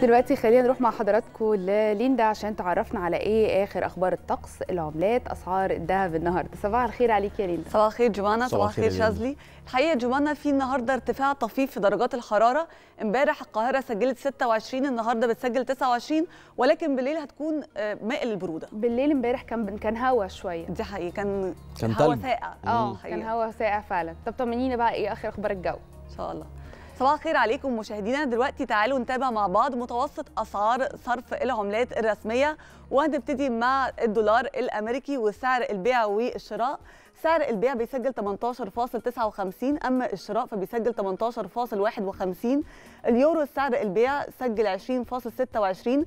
دلوقتي خلينا نروح مع حضراتكم لليندا عشان تعرفنا على ايه اخر اخبار الطقس العملات اسعار الذهب النهارده صباح الخير عليك يا ليندا صباح الخير جوانا صباح الخير شاذلي الحقيقه جوانا في النهارده ارتفاع طفيف في درجات الحراره امبارح القاهره سجلت 26 النهارده بتسجل 29 ولكن بالليل هتكون آه، مائل البروده بالليل امبارح كان كان هوا شويه دي حقيقه كان كان هوا ساقع اه كان هوا ساقع فعلا طب طمنينا بقى ايه اخر اخبار الجو ان شاء الله صباح الخير عليكم مشاهدينا دلوقتي تعالوا نتابع مع بعض متوسط اسعار صرف العملات الرسميه وهنبتدي مع الدولار الامريكي وسعر البيع والشراء سعر البيع بيسجل 18.59 اما الشراء فبيسجل 18.51 اليورو سعر البيع سجل 20.26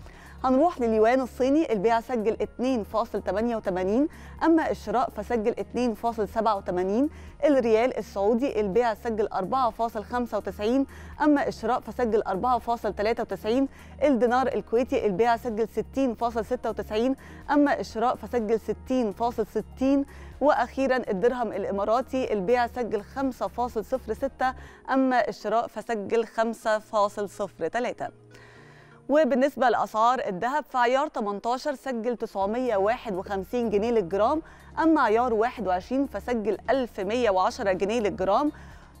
هنروح لليوان الصيني البيع سجل 2.88 أما الشراء فسجل 2.87 الريال السعودي البيع سجل 4.95 أما الشراء فسجل 4.93 الدينار الكويتي البيع سجل 60.96 أما الشراء فسجل 60.60 واخيرا الدرهم الاماراتي البيع سجل 5.06 اما الشراء فسجل 5.03 وبالنسبة لأسعار الذهب فعيار 18 سجل 951 جنيه للجرام أما عيار 21 فسجل 1110 جنيه للجرام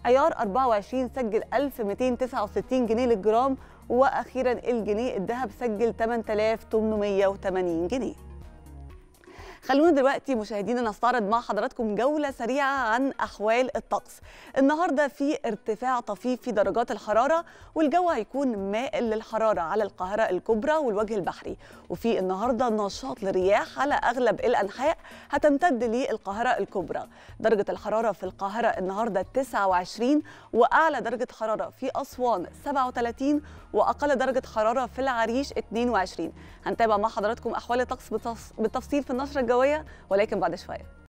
عيار 24 سجل 1269 جنيه للجرام وأخيرا الجنيه الذهب سجل 8880 جنيه خلونا دلوقتي مشاهدينا نستعرض مع حضراتكم جولة سريعة عن أحوال الطقس النهاردة في ارتفاع طفيف في درجات الحرارة والجو هيكون مائل للحرارة على القاهرة الكبرى والوجه البحري وفي النهاردة نشاط للرياح على أغلب الأنحاء هتمتد للقاهرة الكبرى درجة الحرارة في القاهرة النهاردة 29 وأعلى درجة حرارة في أسوان 37 وأقل درجة حرارة في العريش 22 هنتابع مع حضراتكم أحوال الطقس بالتفصيل في النشرة الجويه ولكن بعد شويه